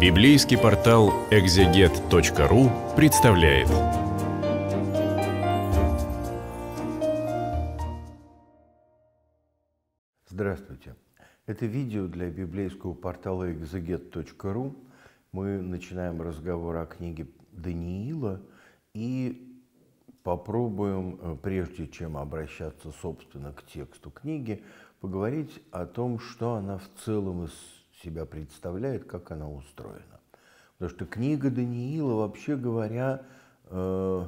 Библейский портал экзегет.ру представляет. Здравствуйте. Это видео для библейского портала экзегет.ру. Мы начинаем разговор о книге Даниила и попробуем, э, прежде чем обращаться, собственно, к тексту книги, поговорить о том, что она в целом из себя представляет, как она устроена. Потому что книга Даниила, вообще говоря, э,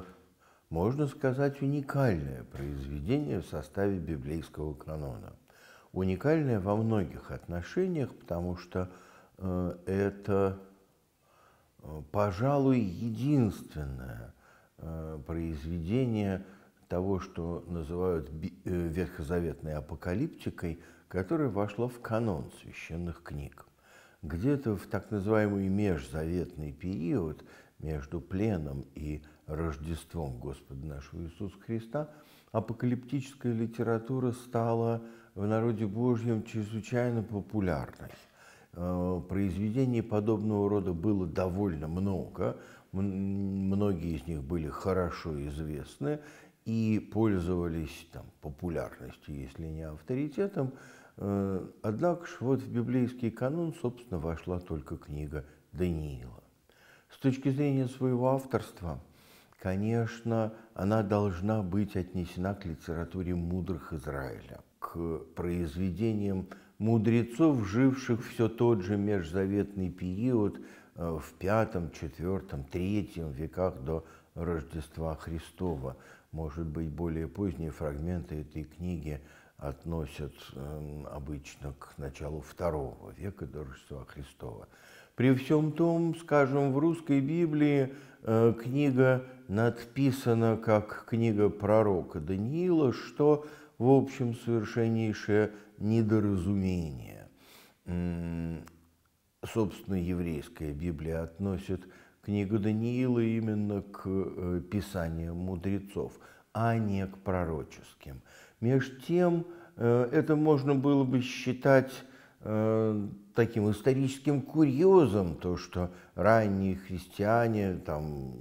можно сказать, уникальное произведение в составе библейского канона. Уникальное во многих отношениях, потому что э, это, э, пожалуй, единственное э, произведение того, что называют э, Ветхозаветной апокалиптикой – которое вошло в канон священных книг. Где-то в так называемый межзаветный период между пленом и Рождеством Господа нашего Иисуса Христа апокалиптическая литература стала в народе Божьем чрезвычайно популярной. Э, произведений подобного рода было довольно много, многие из них были хорошо известны, и пользовались там, популярностью, если не авторитетом. Э, однако ж вот в библейский канон, собственно, вошла только книга Даниила. С точки зрения своего авторства, конечно, она должна быть отнесена к литературе мудрых Израиля, к произведениям мудрецов, живших все тот же межзаветный период э, в V, IV, III веках до Рождества Христова – может быть, более поздние фрагменты этой книги относят эм, обычно к началу второго века до Рождества Христова. При всем том, скажем, в русской Библии э, книга надписана как книга пророка Даниила, что, в общем, совершеннейшее недоразумение. собственно, еврейская Библия относит книга Даниила именно к э, писаниям мудрецов, а не к пророческим. Между тем, э, это можно было бы считать э, таким историческим курьезом, то, что ранние христиане, там,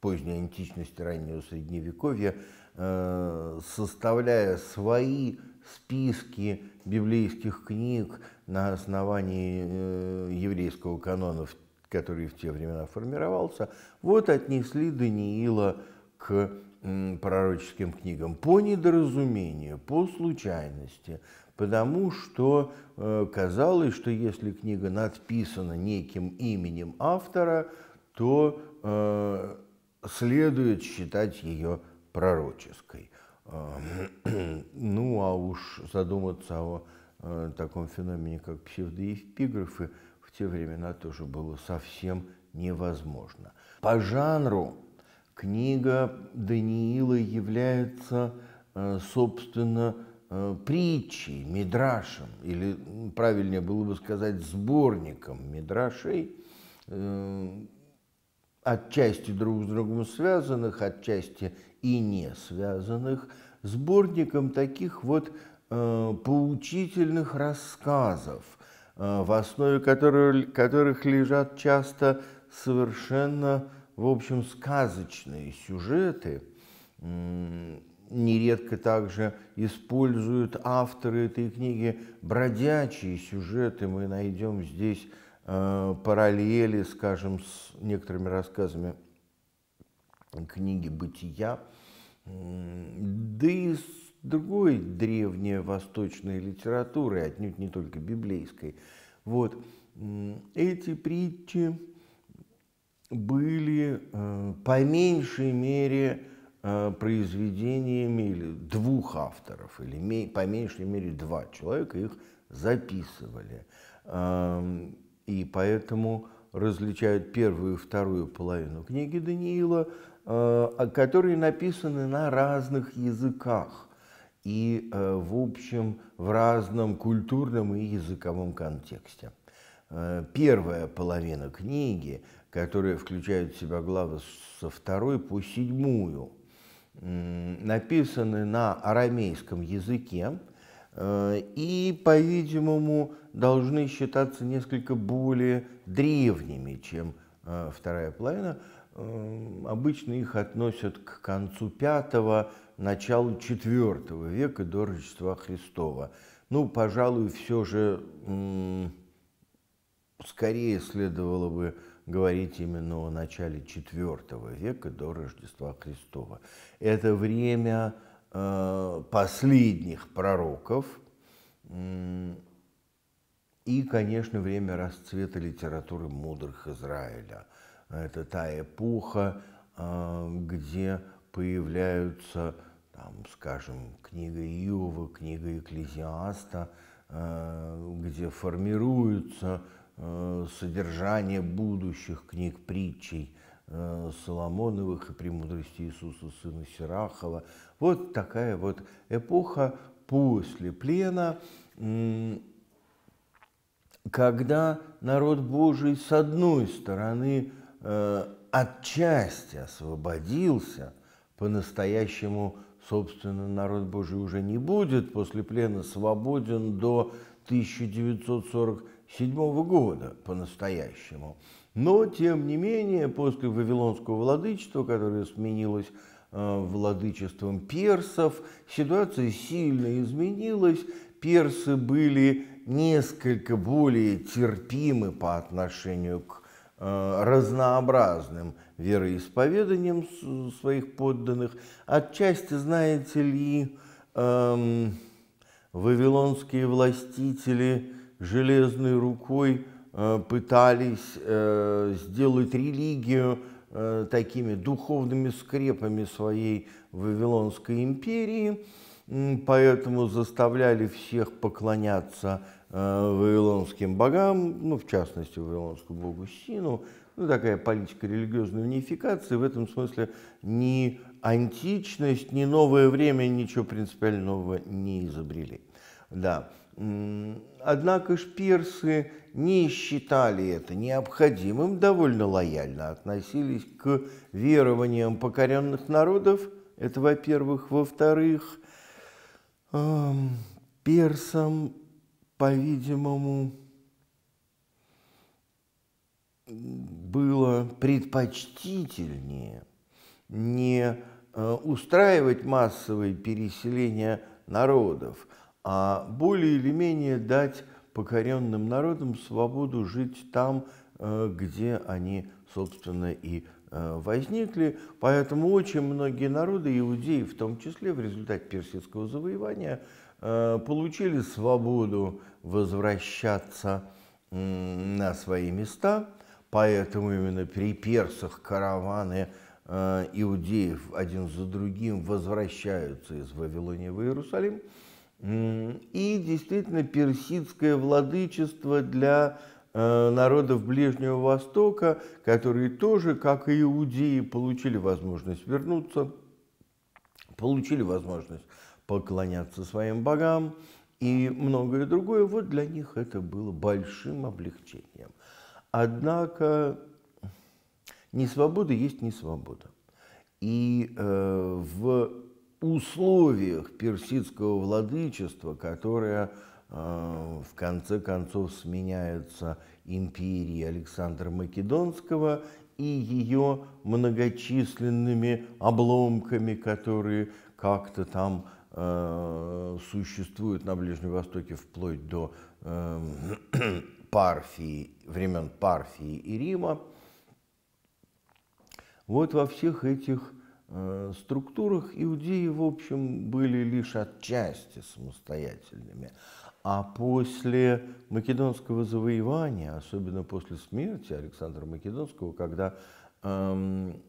поздняя античность, раннего средневековья, составляя свои списки библейских книг на основании еврейского канона в который в те времена формировался, вот отнесли Даниила к пророческим книгам по недоразумению, по случайности, потому что э, казалось, что если книга надписана неким именем автора, то э, следует считать ее пророческой. Э, ну а уж задуматься о таком феномене, как псевдоэпиграфы, в те времена тоже было совсем невозможно. По жанру книга Даниила является, э, собственно, э, притчей, мидрашем, или правильнее было бы сказать сборником мидрашей, э, отчасти друг с другом связанных, отчасти и не связанных, сборником таких вот э, поучительных рассказов – Э, в основе которой, которых лежат часто совершенно, в общем, сказочные сюжеты. Нередко также используют авторы этой книги бродячие сюжеты. Мы найдем здесь э, параллели, скажем, с некоторыми рассказами книги «Бытия», да и другой древней восточной литературы, отнюдь не только библейской. Вот. Эти притчи были э, по меньшей мере э, произведениями двух авторов, или по меньшей мере два человека их записывали. Эм, и поэтому различают первую и вторую половину книги Даниила, э, а, которые написаны на разных языках и э, в общем в разном культурном и языковом контексте. Э, первая половина книги, которая включает в себя главы со второй по седьмую, написаны на арамейском языке э, и, по-видимому, должны считаться несколько более древними, чем вторая половина. Обычно их относят к концу пятого, началу IV века до Рождества Христова. Ну, пожалуй, все же скорее следовало бы говорить именно о начале IV века до Рождества Христова. Это время э, последних пророков и, конечно, время расцвета литературы мудрых Израиля. Это та эпоха, э, где появляются, там, скажем, книга Иова, книга Екклезиаста, э, где формируется э, содержание будущих книг притчей э, Соломоновых и «Премудрости Иисуса, сына Сирахова». Вот такая вот эпоха после плена, когда народ Божий с одной стороны отчасти освободился – по-настоящему, собственно, народ Божий уже не будет после плена свободен до 1947 года по-настоящему. Но, тем не менее, после Вавилонского владычества, которое сменилось э, владычеством персов, ситуация сильно изменилась. Персы были несколько более терпимы по отношению к Э, разнообразным вероисповеданием своих подданных, отчасти, знаете ли, эм, вавилонские властители железной рукой э, пытались э, сделать религию э, такими духовными скрепами своей Вавилонской империи, поэтому заставляли всех поклоняться Э, вавилонским богам, ну, в частности, вавилонскому богу Сину, ну, такая политика религиозной унификации, в этом смысле ни античность, ни новое время ничего принципиально нового не изобрели. Да. Однако ж персы не считали это необходимым, довольно лояльно относились к верованиям покоренных народов, это во-первых. Во-вторых, эм, персам по-видимому, было предпочтительнее не э, устраивать массовые переселения народов, а более или менее дать покоренным народам свободу жить там, э, где они, собственно, и э, возникли. Поэтому очень многие народы, иудеи в том числе, в результате персидского завоевания – Э, получили свободу возвращаться на свои места, поэтому именно при персах караваны э, иудеев один за другим возвращаются из Вавилонии в Иерусалим. И действительно персидское владычество для э, народов Ближнего Востока, которые тоже, как и иудеи, получили возможность вернуться, получили возможность поклоняться своим богам и многое другое. Вот для них это было большим облегчением. Однако не свобода есть не свобода. И э, в условиях персидского владычества, которое э, в конце концов сменяется империей Александра Македонского и ее многочисленными обломками, которые как-то там Э, существует на Ближнем Востоке вплоть до эм, Парфии, времен Парфии и Рима. Вот во всех этих э, структурах иудеи, в общем, были лишь отчасти самостоятельными. А после македонского завоевания, особенно после смерти Александра Македонского, когда эм,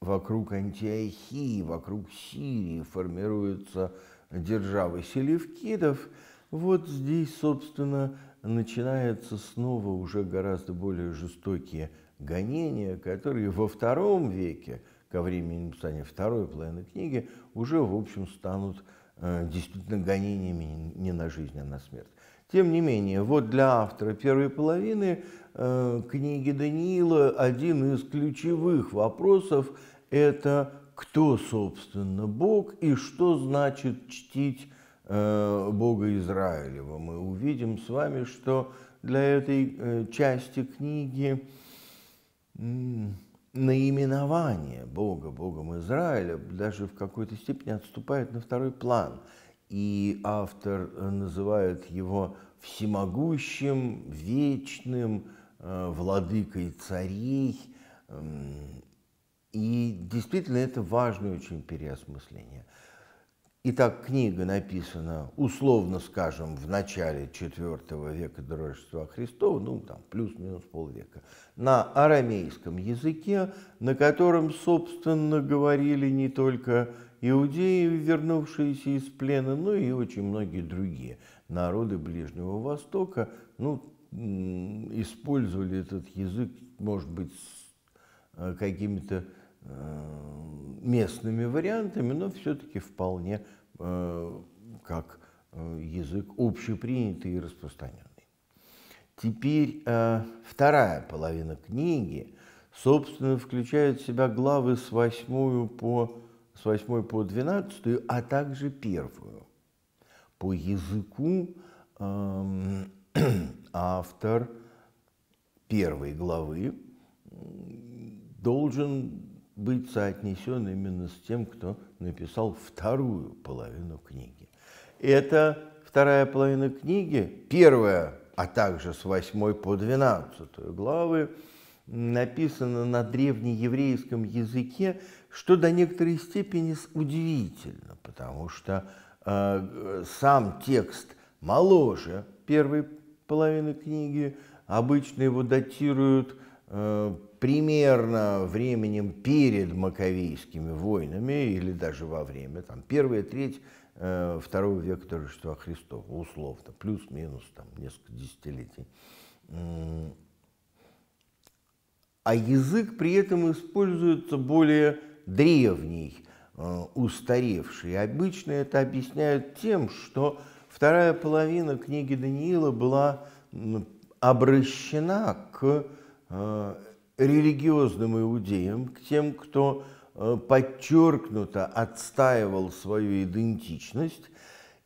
вокруг Антиохии, вокруг Сирии формируются державы селевкидов, вот здесь, собственно, начинаются снова уже гораздо более жестокие гонения, которые во втором веке, ко времени написания второй половины книги, уже, в общем, станут э, действительно гонениями не на жизнь, а на смерть. Тем не менее, вот для автора первой половины Э, книги Даниила один из ключевых вопросов – это кто, собственно, Бог и что значит чтить э, Бога Израилева. Мы увидим с вами, что для этой э, части книги наименование Бога Богом Израиля даже в какой-то степени отступает на второй план. И автор называет его всемогущим, вечным, Э, владыкой царей. Эм, и действительно это важное очень переосмысление. Итак, книга написана, условно скажем, в начале IV века до Рождества Христова, ну там плюс-минус полвека, на арамейском языке, на котором, собственно, говорили не только иудеи, вернувшиеся из плена, но и очень многие другие народы Ближнего Востока, ну использовали этот язык, может быть, с э, какими-то э, местными вариантами, но все-таки вполне э, как язык общепринятый и распространенный. Теперь вторая половина книги, собственно, включает в себя главы с 8 по, с 8 по 12, а также первую по языку эм, автор первой главы должен быть соотнесен именно с тем, кто написал вторую половину книги. Это вторая половина книги, первая, а также с 8 по 12 главы, написана на древнееврейском языке, что до некоторой степени удивительно, потому что э, сам текст моложе первой половины книги. Обычно его датируют э, примерно временем перед Маковейскими войнами или даже во время, там, первая треть э, второго века до Рождества Христова, условно, плюс-минус там несколько десятилетий. А язык при этом используется более древний, э, устаревший. Обычно это объясняют тем, что Вторая половина книги Даниила была обращена к э, религиозным иудеям, к тем, кто э, подчеркнуто отстаивал свою идентичность.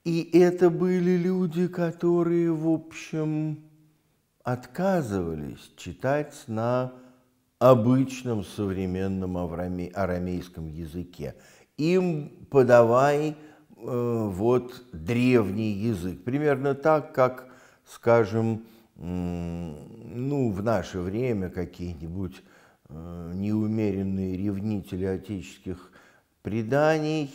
И это были люди, которые, в общем, отказывались читать на обычном современном арамейском языке. Им подавай Э, вот древний язык. Примерно так, как, скажем, ну, в наше время какие-нибудь э, неумеренные ревнители отеческих преданий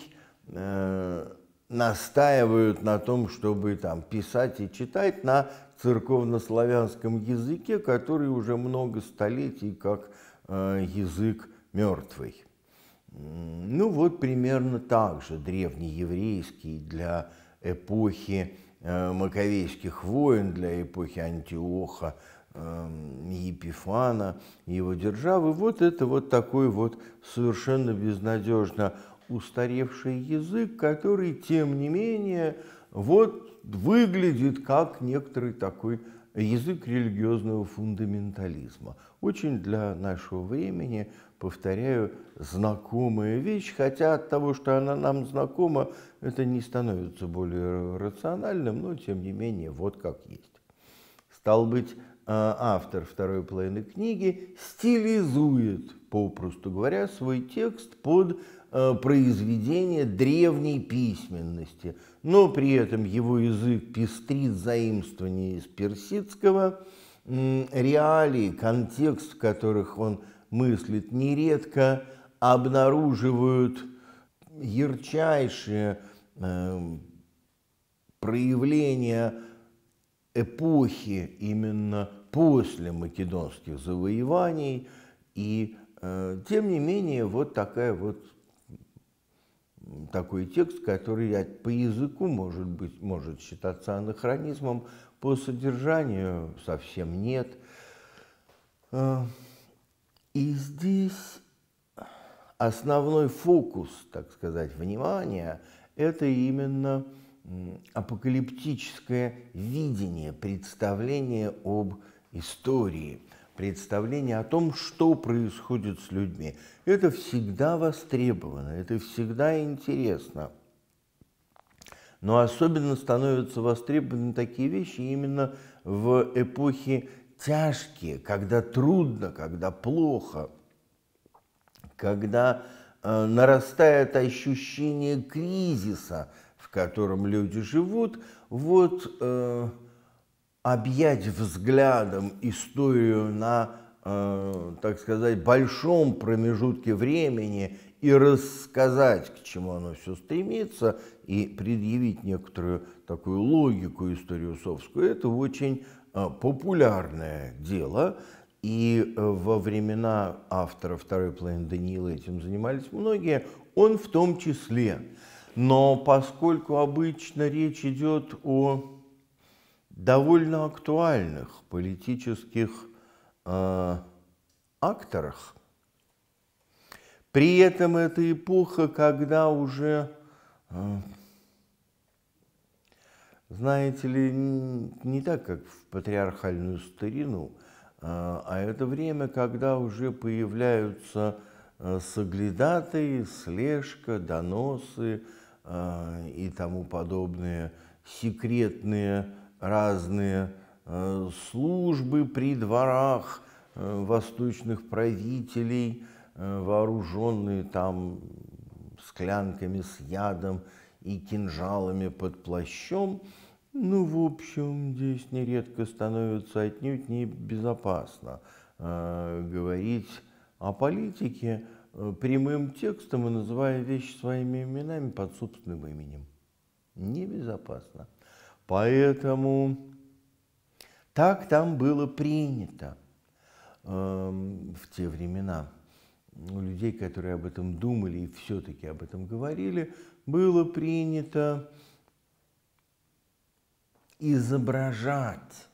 э, настаивают на том, чтобы там писать и читать на церковнославянском языке, который уже много столетий как язык мертвый. Ну вот примерно так же древнееврейский для эпохи э, Маковейских войн, для эпохи Антиоха, эм, Епифана, его державы. Вот это вот такой вот совершенно безнадежно устаревший язык, который, тем не менее, вот выглядит как некоторый такой язык религиозного фундаментализма. Очень для нашего времени повторяю, знакомая вещь, хотя от того, что она нам знакома, это не становится более рациональным, но тем не менее вот как есть. Стал быть, а, автор второй половины книги стилизует, попросту говоря, свой текст под а, произведение древней письменности, но при этом его язык пестрит заимствование из персидского, реалии, контекст, в которых он мыслит, нередко обнаруживают ярчайшие э, проявления эпохи именно после македонских завоеваний. И э, тем не менее вот такая вот такой текст, который по языку может быть может считаться анахронизмом, по содержанию совсем нет. Э, и здесь основной фокус, так сказать, внимания – это именно апокалиптическое видение, представление об истории, представление о том, что происходит с людьми. Это всегда востребовано, это всегда интересно. Но особенно становятся востребованы такие вещи именно в эпохе тяжкие, когда трудно, когда плохо, когда э, нарастает ощущение кризиса, в котором люди живут, вот э, объять взглядом историю на, э, так сказать, большом промежутке времени и рассказать, к чему оно все стремится, и предъявить некоторую такую логику историусовскую, это очень Э, популярное дело, и э, во времена автора второй половины Даниила этим занимались многие, он в том числе. Но поскольку обычно речь идет о довольно актуальных политических э, акторах, при этом это эпоха, когда уже э, знаете ли, не так, как в патриархальную старину, а, а это время, когда уже появляются э, соглядатые, слежка, доносы а, и тому подобные секретные разные э, службы при дворах э, восточных правителей, вооруженные там склянками с ядом, и кинжалами под плащом, ну, в общем, здесь нередко становится отнюдь не безопасно э, говорить о политике э, прямым текстом и называя вещи своими именами под собственным именем. Небезопасно. Поэтому так там было принято э, в те времена. У людей, которые об этом думали и все-таки об этом говорили, было принято изображать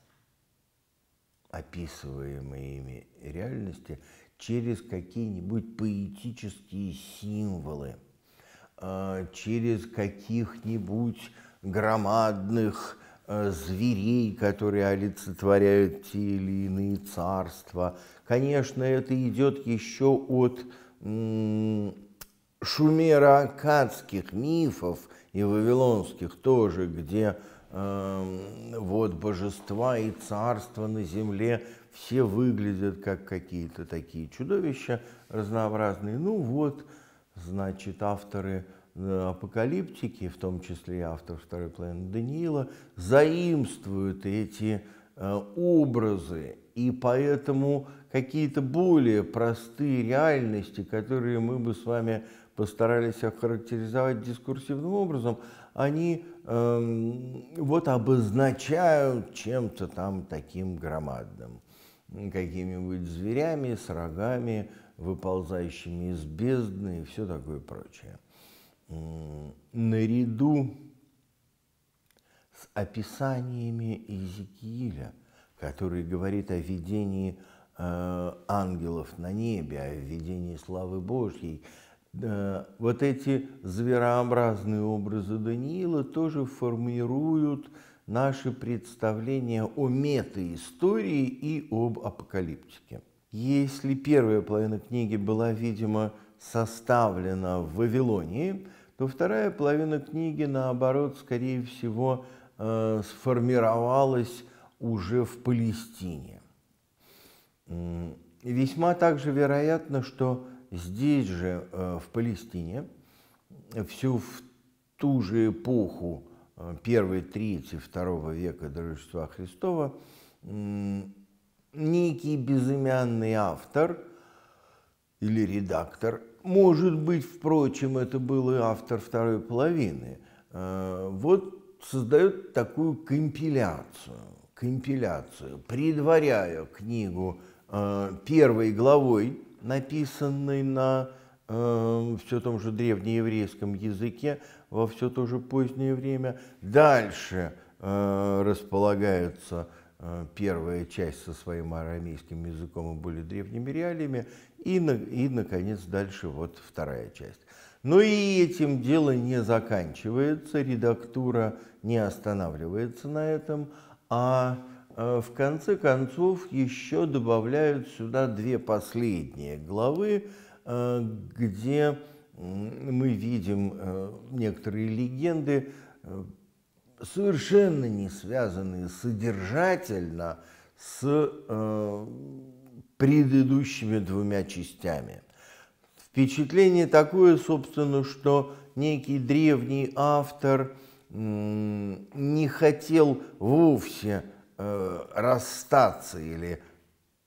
описываемые ими реальности через какие-нибудь поэтические символы, а, через каких-нибудь громадных а, зверей, которые олицетворяют те или иные царства. Конечно, это идет еще от шумеро-акадских мифов и вавилонских тоже, где э, вот божества и царства на земле все выглядят как какие-то такие чудовища разнообразные. Ну вот, значит, авторы э, апокалиптики, в том числе и автор второй половины Даниила, заимствуют эти э, образы, и поэтому какие-то более простые реальности, которые мы бы с вами постарались охарактеризовать дискурсивным образом, они эм, вот обозначают чем-то там таким громадным, какими-нибудь зверями с рогами, выползающими из бездны и все такое прочее. Наряду с описаниями Иезекииля, который говорит о видении э, ангелов на небе, о видении славы Божьей – вот эти зверообразные образы Даниила тоже формируют наши представления о мета-истории и об апокалиптике. Если первая половина книги была, видимо, составлена в Вавилонии, то вторая половина книги, наоборот, скорее всего, э, сформировалась уже в Палестине. Весьма также вероятно, что здесь же, э, в Палестине, всю в ту же эпоху э, первой трети второго века до Рождества Христова некий безымянный автор или редактор, может быть, впрочем, это был и автор второй половины, э, вот создает такую компиляцию, компиляцию, предваряя книгу первой главой написанный на э, все том же древнееврейском языке во все то же позднее время. Дальше э, располагаются э, первая часть со своим арамейским языком и более древними реалиями, и, на, и, наконец, дальше вот вторая часть. Но ну и этим дело не заканчивается, редактура не останавливается на этом, а Э, в конце концов, еще добавляют сюда две последние главы, э, где мы видим э, некоторые легенды, совершенно не связанные содержательно с предыдущими двумя частями. Впечатление такое, собственно, что некий древний автор не хотел вовсе Э, расстаться или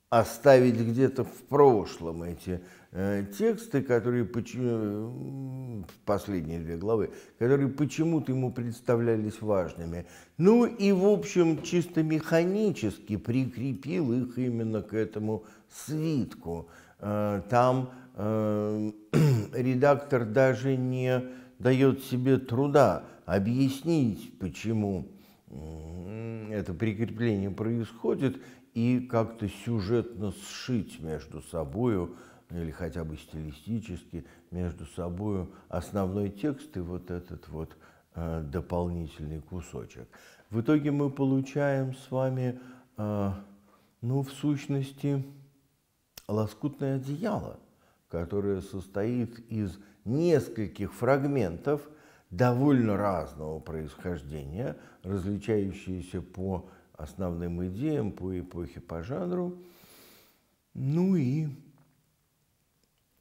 оставить где-то в прошлом эти э, тексты, которые почему, э, последние две главы, которые почему-то ему представлялись важными. Ну и, в общем, чисто механически прикрепил их именно к этому свитку. там редактор даже не дает себе труда объяснить, почему это прикрепление происходит, и как-то сюжетно сшить между собою ну, или хотя бы стилистически между собой основной текст и вот этот вот э, дополнительный кусочек. В итоге мы получаем с вами, э, ну, в сущности, лоскутное одеяло, которое состоит из нескольких фрагментов – довольно разного происхождения, различающиеся по основным идеям, по эпохе, по жанру. Ну и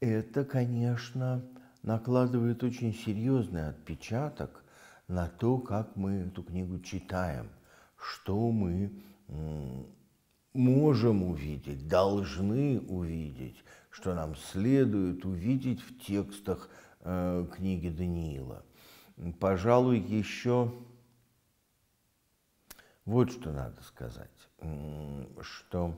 это, конечно, накладывает очень серьезный отпечаток на то, как мы эту книгу читаем, что мы можем увидеть, должны увидеть, что нам следует увидеть в текстах э, книги Даниила пожалуй, еще вот что надо сказать, что,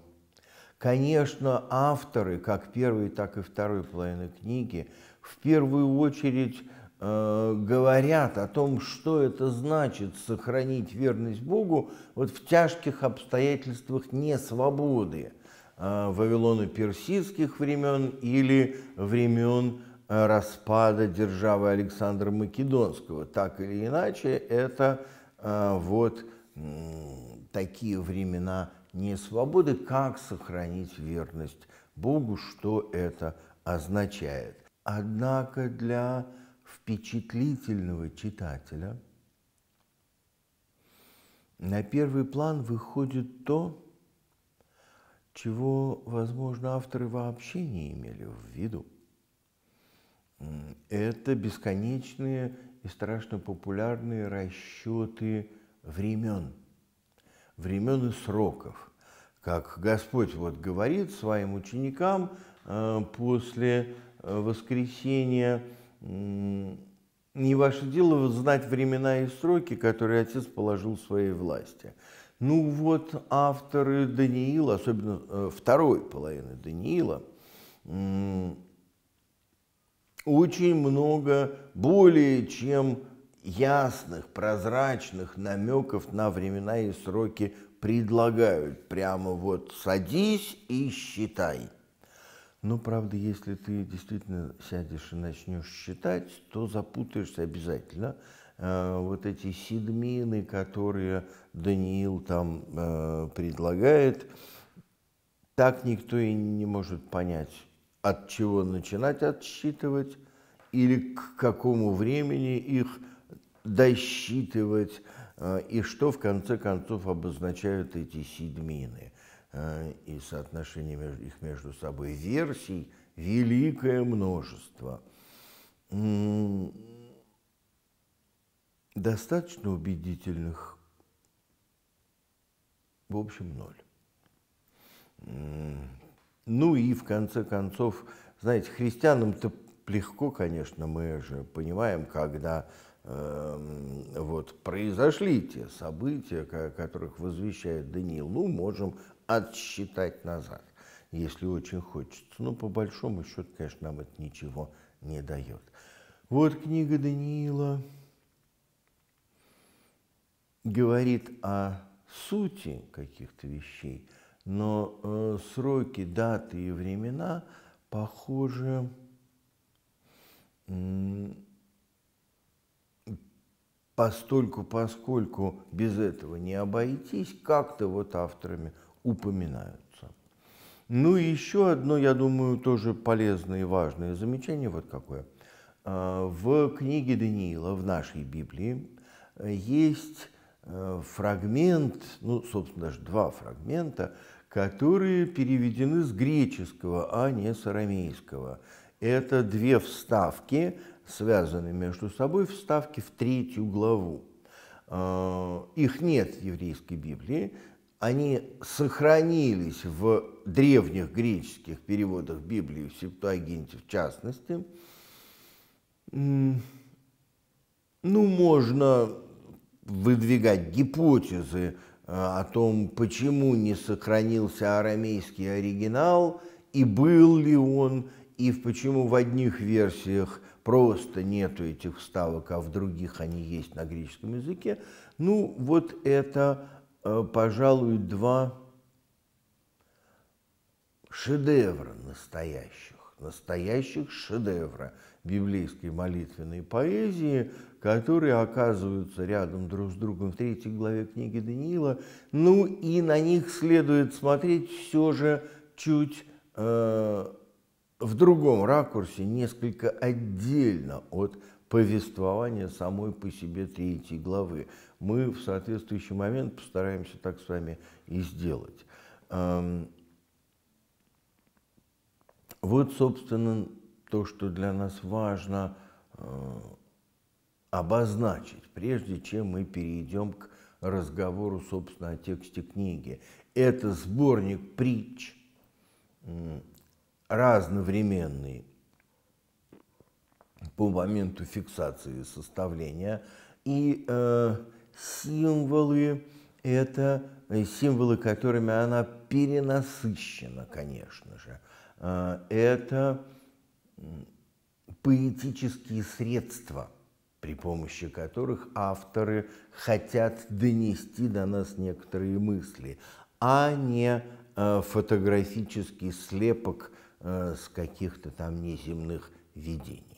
конечно, авторы, как первой, так и второй половины книги, в первую очередь э, говорят о том, что это значит сохранить верность Богу вот в тяжких обстоятельствах несвободы э, Вавилона персидских времен или времен распада державы Александра Македонского. Так или иначе, это э, вот такие времена не свободы, как сохранить верность Богу, что это означает. Однако для впечатлительного читателя на первый план выходит то, чего, возможно, авторы вообще не имели в виду – это бесконечные и страшно популярные расчеты времен, времен и сроков. Как Господь вот говорит своим ученикам э, после э, воскресения, не ваше дело знать времена и сроки, которые Отец положил в своей власти. Ну вот авторы Даниила, особенно э, второй половины Даниила, очень много более чем ясных, прозрачных намеков на времена и сроки предлагают. Прямо вот садись и считай. Но, правда, если ты действительно сядешь и начнешь считать, то запутаешься обязательно. Э, вот эти седмины, которые Даниил там э, предлагает, так никто и не может понять, от чего начинать отсчитывать или к какому времени их досчитывать, э, и что в конце концов обозначают эти седьмины э, и соотношение их между собой. Версий великое множество. Достаточно убедительных, в общем, ноль ну и в конце концов, знаете, христианам-то легко, конечно, мы же понимаем, когда э, вот произошли те события, о которых возвещает Даниил, ну, можем отсчитать назад, если очень хочется. Но по большому счету, конечно, нам это ничего не дает. Вот книга Даниила говорит о сути каких-то вещей – но э, сроки, даты и времена похожи постольку, поскольку без этого не обойтись, как-то вот авторами упоминаются. Ну и еще одно, я думаю, тоже полезное и важное замечание, вот какое. Э, в книге Даниила, в нашей Библии, э, есть э, фрагмент, ну, собственно, даже два фрагмента, которые переведены с греческого, а не с арамейского. Это две вставки, связанные между собой, вставки в третью главу. А, их нет в еврейской Библии, они сохранились в древних греческих переводах Библии, в Септуагинте в частности. Ну, можно выдвигать гипотезы, Э, о том, почему не сохранился арамейский оригинал и был ли он, и почему в одних версиях просто нету этих вставок, а в других они есть на греческом языке. Ну, вот это, э, пожалуй, два шедевра настоящих, настоящих шедевра библейской молитвенной поэзии, которые оказываются рядом друг с другом в третьей главе книги Даниила. Ну и на них следует смотреть все же чуть э, в другом ракурсе, несколько отдельно от повествования самой по себе третьей главы. Мы в соответствующий момент постараемся так с вами и сделать. Эм, вот, собственно, то, что для нас важно э, обозначить, прежде чем мы перейдем к разговору, собственно, о тексте книги. Это сборник притч разновременный по моменту фиксации составления и э, символы это э, символы, которыми она перенасыщена, конечно же. Э, это поэтические средства – при помощи которых авторы хотят донести до нас некоторые мысли, а не э, фотографический слепок э, с каких-то там неземных видений.